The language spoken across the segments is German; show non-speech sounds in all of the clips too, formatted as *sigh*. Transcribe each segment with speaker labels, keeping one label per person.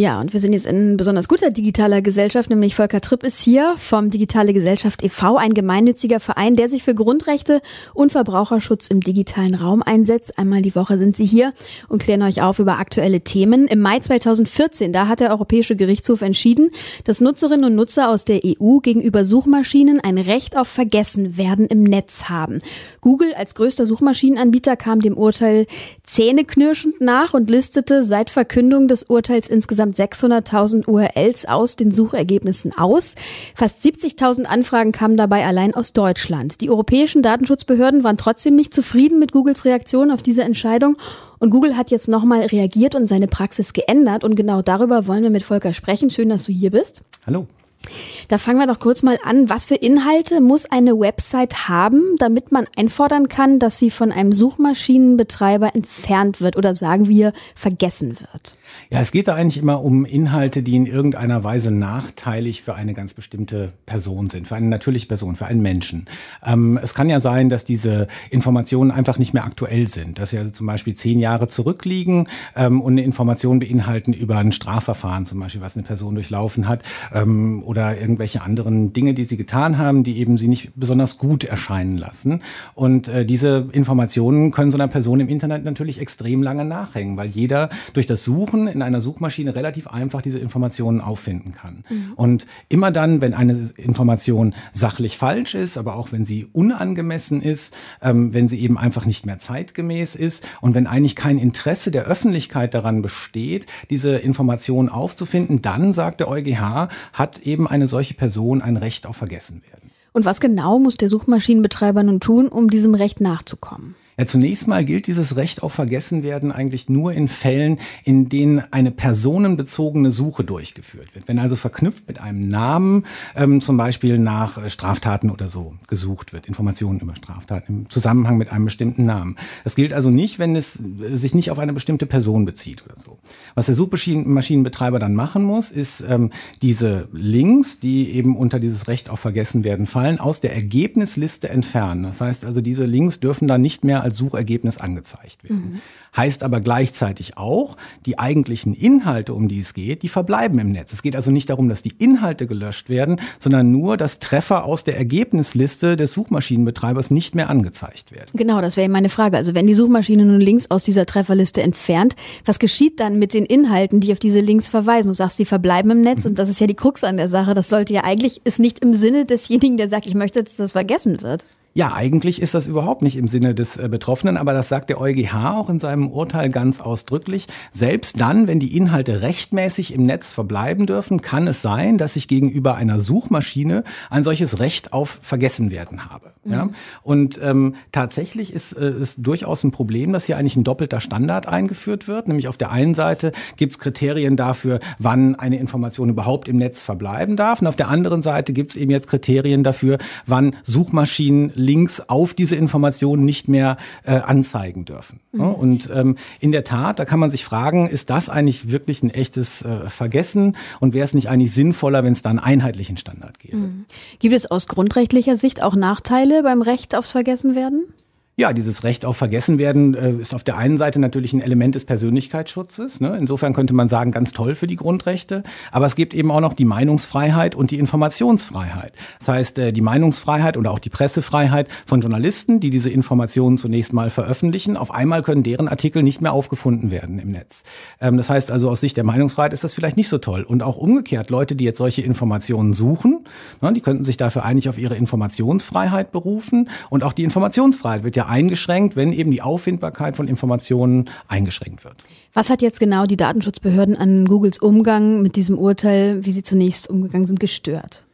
Speaker 1: Ja, und wir sind jetzt in besonders guter digitaler Gesellschaft, nämlich Volker Tripp ist hier vom Digitale Gesellschaft e.V., ein gemeinnütziger Verein, der sich für Grundrechte und Verbraucherschutz im digitalen Raum einsetzt. Einmal die Woche sind Sie hier und klären euch auf über aktuelle Themen. Im Mai 2014, da hat der Europäische Gerichtshof entschieden, dass Nutzerinnen und Nutzer aus der EU gegenüber Suchmaschinen ein Recht auf Vergessenwerden im Netz haben. Google als größter Suchmaschinenanbieter kam dem Urteil zähneknirschend nach und listete seit Verkündung des Urteils insgesamt insgesamt 600.000 URLs aus den Suchergebnissen aus. Fast 70.000 Anfragen kamen dabei allein aus Deutschland. Die europäischen Datenschutzbehörden waren trotzdem nicht zufrieden mit Googles Reaktion auf diese Entscheidung und Google hat jetzt nochmal reagiert und seine Praxis geändert. Und genau darüber wollen wir mit Volker sprechen. Schön, dass du hier bist. Hallo. Da fangen wir doch kurz mal an. Was für Inhalte muss eine Website haben, damit man einfordern kann, dass sie von einem Suchmaschinenbetreiber entfernt wird oder sagen wir vergessen wird?
Speaker 2: Ja, es geht da eigentlich immer um Inhalte, die in irgendeiner Weise nachteilig für eine ganz bestimmte Person sind, für eine natürliche Person, für einen Menschen. Ähm, es kann ja sein, dass diese Informationen einfach nicht mehr aktuell sind, dass sie also zum Beispiel zehn Jahre zurückliegen ähm, und eine Information beinhalten über ein Strafverfahren zum Beispiel, was eine Person durchlaufen hat. Ähm, oder irgendwelche anderen Dinge, die sie getan haben, die eben sie nicht besonders gut erscheinen lassen. Und äh, diese Informationen können so einer Person im Internet natürlich extrem lange nachhängen, weil jeder durch das Suchen in einer Suchmaschine relativ einfach diese Informationen auffinden kann. Mhm. Und immer dann, wenn eine Information sachlich falsch ist, aber auch wenn sie unangemessen ist, ähm, wenn sie eben einfach nicht mehr zeitgemäß ist und wenn eigentlich kein Interesse der Öffentlichkeit daran besteht, diese Informationen aufzufinden, dann, sagt der EuGH, hat eben eben eine solche Person ein Recht auf Vergessen werden.
Speaker 1: Und was genau muss der Suchmaschinenbetreiber nun tun, um diesem Recht nachzukommen?
Speaker 2: Ja, zunächst mal gilt dieses Recht auf Vergessenwerden eigentlich nur in Fällen, in denen eine personenbezogene Suche durchgeführt wird. Wenn also verknüpft mit einem Namen ähm, zum Beispiel nach äh, Straftaten oder so gesucht wird, Informationen über Straftaten im Zusammenhang mit einem bestimmten Namen. Das gilt also nicht, wenn es äh, sich nicht auf eine bestimmte Person bezieht oder so. Was der Suchmaschinenbetreiber dann machen muss, ist ähm, diese Links, die eben unter dieses Recht auf Vergessenwerden fallen, aus der Ergebnisliste entfernen. Das heißt also, diese Links dürfen dann nicht mehr als Suchergebnis angezeigt werden. Mhm. Heißt aber gleichzeitig auch, die eigentlichen Inhalte, um die es geht, die verbleiben im Netz. Es geht also nicht darum, dass die Inhalte gelöscht werden, sondern nur, dass Treffer aus der Ergebnisliste des Suchmaschinenbetreibers nicht mehr angezeigt werden.
Speaker 1: Genau, das wäre meine Frage. Also wenn die Suchmaschine nun Links aus dieser Trefferliste entfernt, was geschieht dann mit den Inhalten, die auf diese Links verweisen? Du sagst, die verbleiben im Netz mhm. und das ist ja die Krux an der Sache. Das sollte ja eigentlich, ist nicht im Sinne desjenigen, der sagt, ich möchte, dass das vergessen wird.
Speaker 2: Ja, eigentlich ist das überhaupt nicht im Sinne des äh, Betroffenen, aber das sagt der EuGH auch in seinem Urteil ganz ausdrücklich. Selbst dann, wenn die Inhalte rechtmäßig im Netz verbleiben dürfen, kann es sein, dass ich gegenüber einer Suchmaschine ein solches Recht auf Vergessenwerden habe. Mhm. Ja? Und ähm, tatsächlich ist es äh, durchaus ein Problem, dass hier eigentlich ein doppelter Standard eingeführt wird. Nämlich auf der einen Seite gibt es Kriterien dafür, wann eine Information überhaupt im Netz verbleiben darf. Und auf der anderen Seite gibt es eben jetzt Kriterien dafür, wann Suchmaschinen Links auf diese Informationen nicht mehr äh, anzeigen dürfen. Mhm. Und ähm, in der Tat, da kann man sich fragen, ist das eigentlich wirklich ein echtes äh, Vergessen und wäre es nicht eigentlich sinnvoller, wenn es da einen einheitlichen Standard
Speaker 1: gäbe? Mhm. Gibt es aus grundrechtlicher Sicht auch Nachteile beim Recht aufs Vergessenwerden? werden?
Speaker 2: Ja, dieses Recht auf Vergessenwerden äh, ist auf der einen Seite natürlich ein Element des Persönlichkeitsschutzes. Ne? Insofern könnte man sagen, ganz toll für die Grundrechte. Aber es gibt eben auch noch die Meinungsfreiheit und die Informationsfreiheit. Das heißt, äh, die Meinungsfreiheit oder auch die Pressefreiheit von Journalisten, die diese Informationen zunächst mal veröffentlichen. Auf einmal können deren Artikel nicht mehr aufgefunden werden im Netz. Ähm, das heißt also, aus Sicht der Meinungsfreiheit ist das vielleicht nicht so toll. Und auch umgekehrt, Leute, die jetzt solche Informationen suchen, ne, die könnten sich dafür eigentlich auf ihre Informationsfreiheit berufen. Und auch die Informationsfreiheit wird ja eingeschränkt, wenn eben die Auffindbarkeit von Informationen eingeschränkt wird.
Speaker 1: Was hat jetzt genau die Datenschutzbehörden an Googles Umgang mit diesem Urteil, wie sie zunächst umgegangen sind, gestört?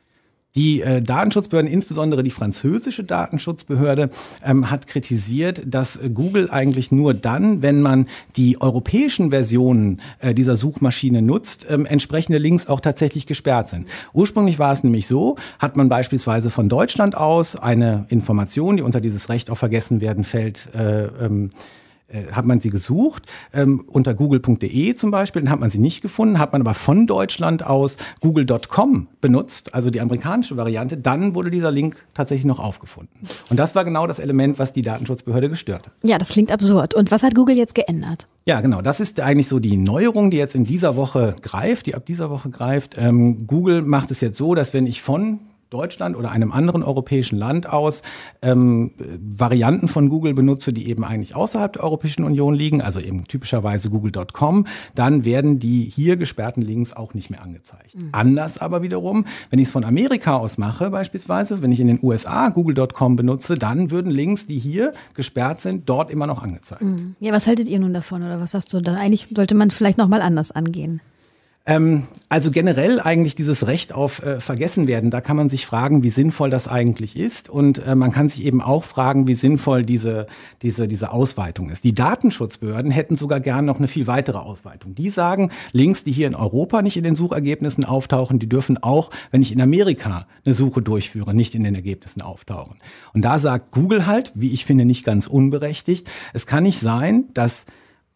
Speaker 2: Die äh, Datenschutzbehörden, insbesondere die französische Datenschutzbehörde, ähm, hat kritisiert, dass Google eigentlich nur dann, wenn man die europäischen Versionen äh, dieser Suchmaschine nutzt, ähm, entsprechende Links auch tatsächlich gesperrt sind. Ursprünglich war es nämlich so, hat man beispielsweise von Deutschland aus eine Information, die unter dieses Recht auf Vergessen werden fällt, äh, ähm, äh, hat man sie gesucht, ähm, unter google.de zum Beispiel, dann hat man sie nicht gefunden, hat man aber von Deutschland aus google.com benutzt, also die amerikanische Variante, dann wurde dieser Link tatsächlich noch aufgefunden. Und das war genau das Element, was die Datenschutzbehörde gestört
Speaker 1: hat. Ja, das klingt absurd. Und was hat Google jetzt geändert?
Speaker 2: Ja, genau. Das ist eigentlich so die Neuerung, die jetzt in dieser Woche greift, die ab dieser Woche greift. Ähm, Google macht es jetzt so, dass wenn ich von Deutschland oder einem anderen europäischen Land aus ähm, Varianten von Google benutze, die eben eigentlich außerhalb der Europäischen Union liegen, also eben typischerweise google.com, dann werden die hier gesperrten Links auch nicht mehr angezeigt. Mhm. Anders aber wiederum, wenn ich es von Amerika aus mache beispielsweise, wenn ich in den USA google.com benutze, dann würden Links, die hier gesperrt sind, dort immer noch angezeigt.
Speaker 1: Mhm. Ja, was haltet ihr nun davon oder was sagst du da? Eigentlich sollte man es vielleicht nochmal anders angehen.
Speaker 2: Ähm, also generell eigentlich dieses Recht auf äh, werden, da kann man sich fragen, wie sinnvoll das eigentlich ist. Und äh, man kann sich eben auch fragen, wie sinnvoll diese, diese, diese Ausweitung ist. Die Datenschutzbehörden hätten sogar gerne noch eine viel weitere Ausweitung. Die sagen, Links, die hier in Europa nicht in den Suchergebnissen auftauchen, die dürfen auch, wenn ich in Amerika eine Suche durchführe, nicht in den Ergebnissen auftauchen. Und da sagt Google halt, wie ich finde, nicht ganz unberechtigt, es kann nicht sein, dass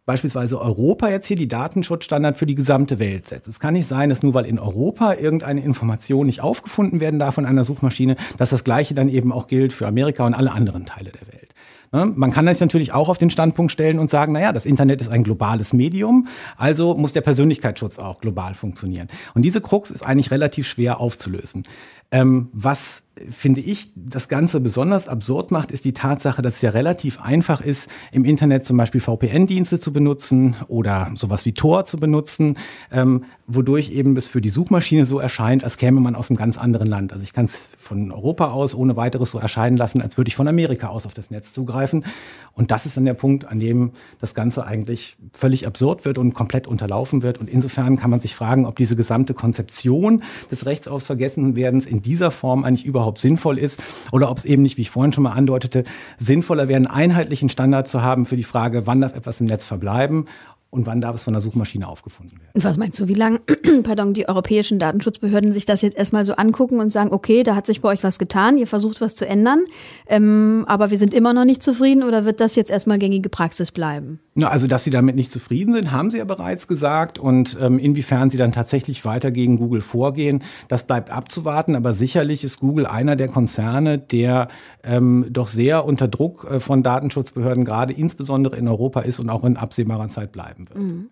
Speaker 2: beispielsweise Europa jetzt hier die Datenschutzstandard für die gesamte Welt setzt. Es kann nicht sein, dass nur weil in Europa irgendeine Information nicht aufgefunden werden darf von einer Suchmaschine, dass das Gleiche dann eben auch gilt für Amerika und alle anderen Teile der Welt. Ne? Man kann sich natürlich auch auf den Standpunkt stellen und sagen, naja, das Internet ist ein globales Medium, also muss der Persönlichkeitsschutz auch global funktionieren. Und diese Krux ist eigentlich relativ schwer aufzulösen. Ähm, was äh, finde ich, das Ganze besonders absurd macht, ist die Tatsache, dass es ja relativ einfach ist, im Internet zum Beispiel VPN-Dienste zu benutzen oder sowas wie Tor zu benutzen, ähm, wodurch eben es für die Suchmaschine so erscheint, als käme man aus einem ganz anderen Land. Also ich kann es von Europa aus ohne weiteres so erscheinen lassen, als würde ich von Amerika aus auf das Netz zugreifen. Und das ist dann der Punkt, an dem das Ganze eigentlich völlig absurd wird und komplett unterlaufen wird. Und insofern kann man sich fragen, ob diese gesamte Konzeption des Rechts aufs Vergessenwerdens in in dieser Form eigentlich überhaupt sinnvoll ist oder ob es eben nicht, wie ich vorhin schon mal andeutete, sinnvoller wäre, einen einheitlichen Standard zu haben für die Frage, wann darf etwas im Netz verbleiben und wann darf es von der Suchmaschine aufgefunden
Speaker 1: werden. Und was meinst du, wie lange *clears throat* pardon, die europäischen Datenschutzbehörden sich das jetzt erstmal so angucken und sagen, okay, da hat sich bei euch was getan, ihr versucht was zu ändern, ähm, aber wir sind immer noch nicht zufrieden oder wird das jetzt erstmal gängige Praxis bleiben?
Speaker 2: Na, also, dass sie damit nicht zufrieden sind, haben sie ja bereits gesagt und ähm, inwiefern sie dann tatsächlich weiter gegen Google vorgehen, das bleibt abzuwarten, aber sicherlich ist Google einer der Konzerne, der ähm, doch sehr unter Druck äh, von Datenschutzbehörden gerade insbesondere in Europa ist und auch in absehbarer Zeit bleibt bleiben
Speaker 1: wird. Mhm.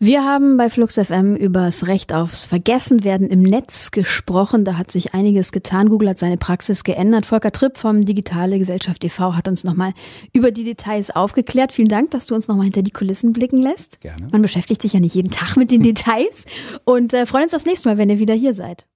Speaker 1: Wir haben bei Flux FM über das Recht aufs Vergessenwerden im Netz gesprochen. Da hat sich einiges getan. Google hat seine Praxis geändert. Volker Tripp vom Digitale Gesellschaft e.V. hat uns nochmal über die Details aufgeklärt. Vielen Dank, dass du uns nochmal hinter die Kulissen blicken lässt. Gerne. Man beschäftigt sich ja nicht jeden Tag mit den *laughs* Details und äh, freuen uns aufs nächste Mal, wenn ihr wieder hier seid.